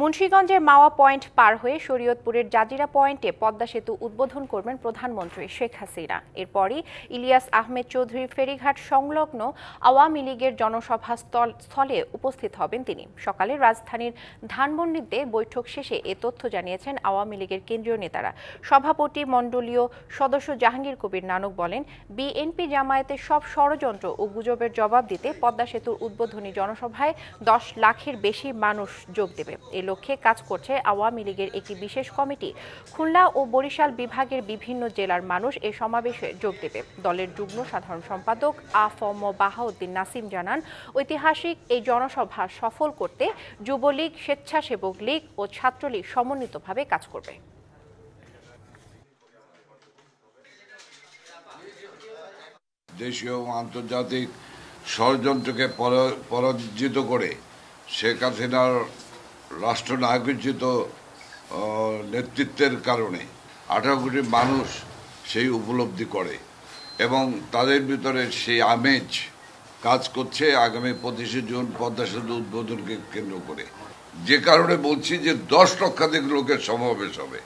মুন্সীগঞ্জের মাওয়া পয়েন্ট পার হয়ে শরীয়তপুরের জাজিরা পয়েন্টে পদ্মা সেতু উদ্বোধন করবেন প্রধানমন্ত্রী শেখ হাসিনা এরপরই ইলিয়াস আহমেদ চৌধুরী ফেরিঘাট সংলগ্ন আওয়ামী লীগের জনসভা স্থলে উপস্থিত হবেন তিনি সকালে রাজধানীর ধানমন্ডিতে বৈঠক শেষে এ তথ্য জানিয়েছেন আওয়ামী লীগের কেন্দ্রীয় নেতারা সভাপতি মণ্ডলীয় সদস্য জাহাঙ্গীর কবির নানক বলেন বিএনপি জামায়াতের সব ষড়যন্ত্র ও গুজবের জবাব দিতে পদ্মা সেতুর উদ্বোধনী জনসভায় দশ লাখের বেশি মানুষ যোগ দেবে লক্ষ্যে কাজ করছে আওয়ামী লীগের একটি বিশেষ কমিটি খুলনা ও বরিশাল বিভাগের বিভিন্ন জেলার মানুষ এ সমাবেশে যোগ দেবে দলের যুগ্ম সাধারণ সম্পাদক আফম বাহাউদ্দিন নাসিম জানান ঐতিহাসিক এই জনসভা সফল করতে যুবলীগ স্বেচ্ছাসেবক লীগ ও ছাত্রলীগ সমন্বিতভাবে কাজ করবে দেশীয় আন্তর্জাতিক ষড়যন্ত্রকে পরাজিত করে শেখ হাসিনার রাষ্ট্রনায়কোচিত নেতৃত্বের কারণে আঠারো কোটি মানুষ সেই উপলব্ধি করে এবং তাদের ভিতরে সেই আমেজ কাজ করছে আগামী পঁচিশে জুন পদ্মা সেতু উদ্বোধনকে কেন্দ্র করে যে কারণে বলছি যে দশ লক্ষাধিক লোকের সমাবেশ হবে